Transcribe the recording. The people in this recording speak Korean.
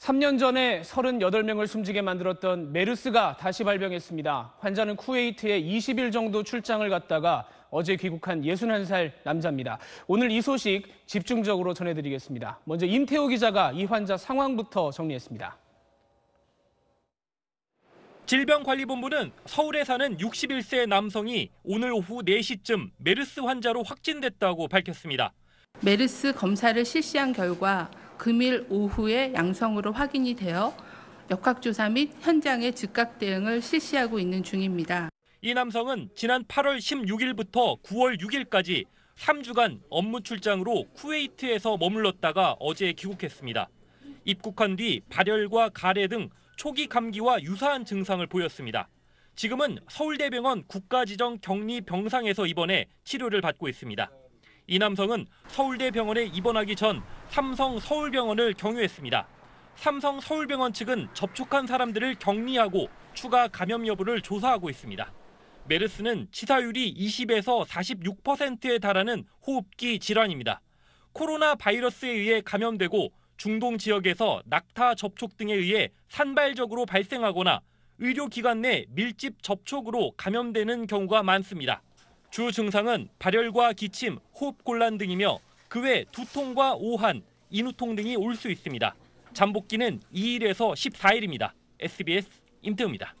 3년 전에 38명을 숨지게 만들었던 메르스가 다시 발병했습니다. 환자는 쿠웨이트에 20일 정도 출장을 갔다가 어제 귀국한 61살 남자입니다. 오늘 이 소식 집중적으로 전해드리겠습니다. 먼저 임태호 기자가 이 환자 상황부터 정리했습니다. 질병관리본부는 서울에 사는 61세 남성이 오늘 오후 4시쯤 메르스 환자로 확진됐다고 밝혔습니다. 메르스 검사를 실시한 결과 금일 오후에 양성으로 확인이 되어 역학조사 및 현장의 즉각 대응을 실시하고 있는 중입니다. 이 남성은 지난 8월 16일부터 9월 6일까지 3주간 업무 출장으로 쿠웨이트에서 머물렀다가 어제 귀국했습니다. 입국한 뒤 발열과 가래 등 초기 감기와 유사한 증상을 보였습니다. 지금은 서울대병원 국가지정 격리 병상에서 입원해 치료를 받고 있습니다. 이 남성은 서울대병원에 입원하기 전 삼성 서울병원을 경유했습니다. 삼성 서울병원 측은 접촉한 사람들을 격리하고 추가 감염 여부를 조사하고 있습니다. 메르스는 치사율이 20에서 46%에 달하는 호흡기 질환입니다. 코로나 바이러스에 의해 감염되고 중동 지역에서 낙타 접촉 등에 의해 산발적으로 발생하거나 의료기관 내 밀집 접촉으로 감염되는 경우가 많습니다. 주 증상은 발열과 기침, 호흡곤란 등이며 그 외 두통과 오한, 인후통 등이 올 수 있습니다. 잠복기는 2일에서 14일입니다. SBS 임태우입니다.